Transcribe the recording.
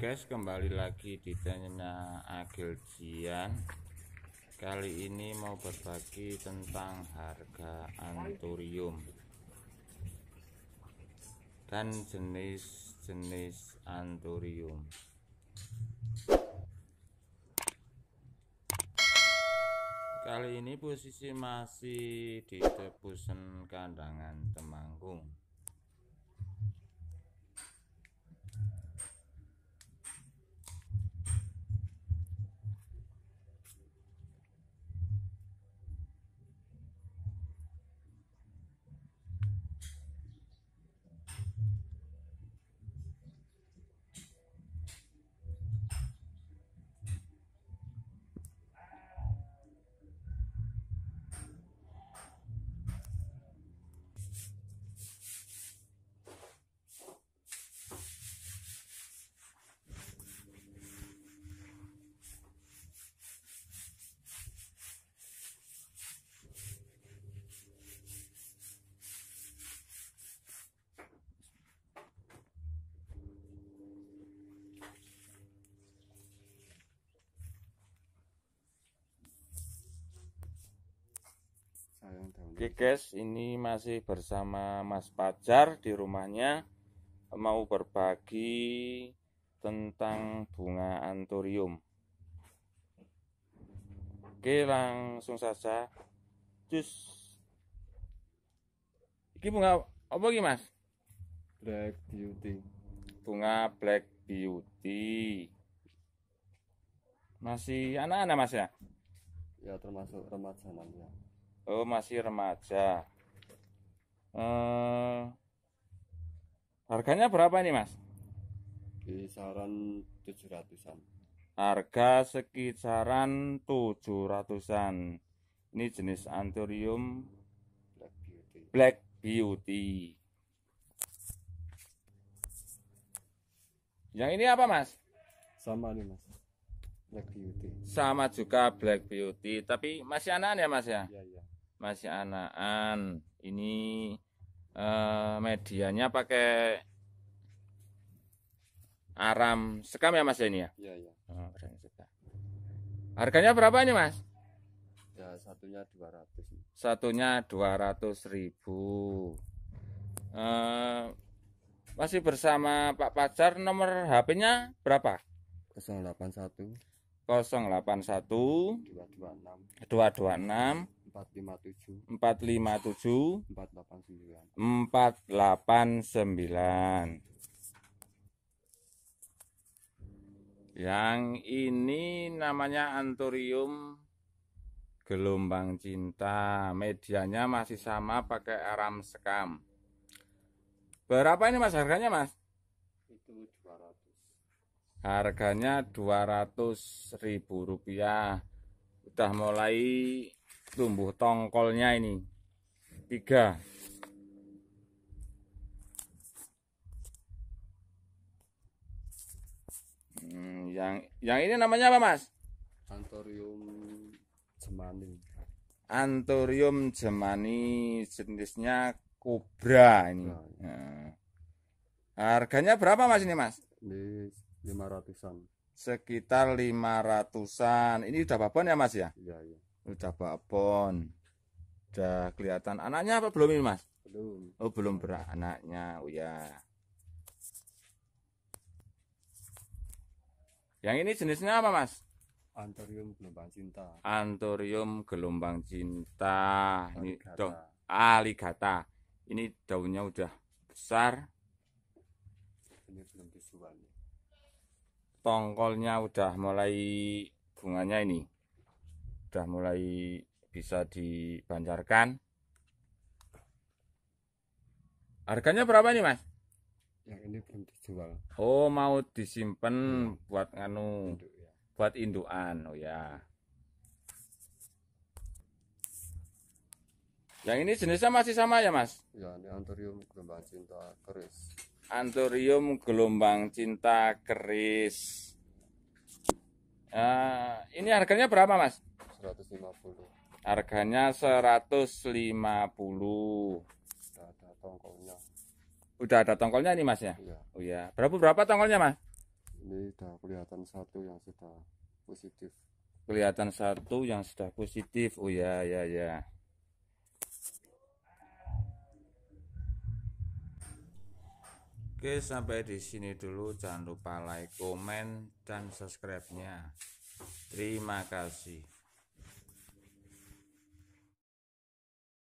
guys kembali lagi di channelnya Agil Jian kali ini mau berbagi tentang harga anturium dan jenis-jenis anturium kali ini posisi masih di tebusan kandangan temanggung Oke guys, ini masih bersama Mas Pajar di rumahnya mau berbagi tentang bunga anturium. Oke, langsung saja. Cus. Ini bunga apa ini Mas? Black Beauty. Bunga Black Beauty. Masih anak-anak, Mas ya? Ya, termasuk remaja nanti Oh masih remaja. Hmm, harganya berapa ini mas? Kisaran 700-an. Harga sekisaran 700-an. Ini jenis Anthurium Black Beauty. Black Beauty. Yang ini apa mas? Sama nih mas. Black Beauty. Sama juga Black Beauty, tapi masih anaan ya Mas ya? Iya, iya. Masih anakan. Ini eh, medianya pakai aram sekam ya Mas ya ini ya? Iya, iya. Oh, Harganya berapa ini Mas? Ya, satunya 200. Satunya ratus ribu. Eh, masih bersama Pak Pacar nomor HP-nya berapa? 081 081 226 457 457 489 489 Yang ini namanya anturium Gelombang Cinta. Medianya masih sama pakai aram sekam. Berapa ini Mas harganya, Mas? Itu 200 harganya rp ribu rupiah udah mulai tumbuh tongkolnya ini tiga hmm, yang yang ini namanya apa mas antorium jemani antorium jemani jenisnya kobra ini iya. nah, harganya berapa mas ini mas ini lima ratusan Sekitar lima ratusan Ini udah babon ya, Mas ya? Iya, iya. Udah babon. Udah kelihatan anaknya apa belum ini, Mas? Belum. Oh, belum beranaknya. Oh ya. Yang ini jenisnya apa, Mas? Antorium gelombang cinta. Antorium gelombang cinta. Aligata. Ini daun aligata. Ini daunnya udah besar. Ini belum disuan. Ya tongkolnya udah mulai bunganya ini udah mulai bisa dibancarkan harganya berapa nih mas yang ini belum dijual oh mau disimpan hmm. Iya. buat nganu Induk, ya. buat induan oh ya yang ini jenisnya masih sama ya mas ya ini anthurium kembang cinta keris Anturium gelombang cinta keris. Nah, ini harganya berapa, Mas? 150. Harganya 150. Sudah ada tongkolnya. Udah ada tongkolnya ini, Mas ya? Iya. Oh iya. Berapa berapa tongkolnya, Mas? Ini sudah kelihatan satu yang sudah positif. Kelihatan satu yang sudah positif. Oh iya, iya, iya. Oke, sampai di sini dulu. Jangan lupa like, komen, dan subscribe-nya. Terima kasih.